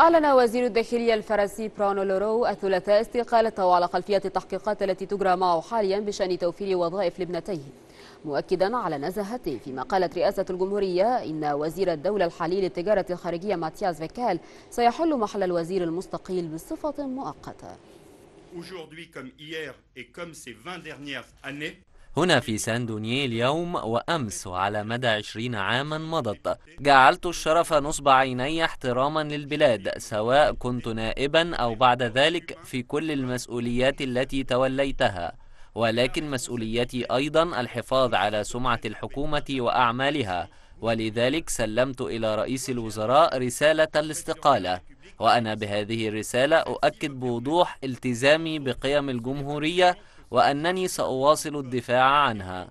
أعلن وزير الداخلية الفرنسي برانو لورو الثلاثاء استقالته على خلفية التحقيقات التي تجرى معه حاليا بشأن توفير وظائف لابنتيه مؤكدا على نزاهته فيما قالت رئاسة الجمهورية إن وزير الدولة الحالي للتجارة الخارجية ماتياس فيكال سيحل محل الوزير المستقيل بصفة مؤقتة هنا في سان دونيي اليوم وأمس وعلى مدى عشرين عاما مضت جعلت الشرف نصب عيني احتراما للبلاد سواء كنت نائبا أو بعد ذلك في كل المسؤوليات التي توليتها ولكن مسؤوليتي أيضا الحفاظ على سمعة الحكومة وأعمالها ولذلك سلمت إلى رئيس الوزراء رسالة الاستقالة وأنا بهذه الرسالة أؤكد بوضوح التزامي بقيم الجمهورية وأنني سأواصل الدفاع عنها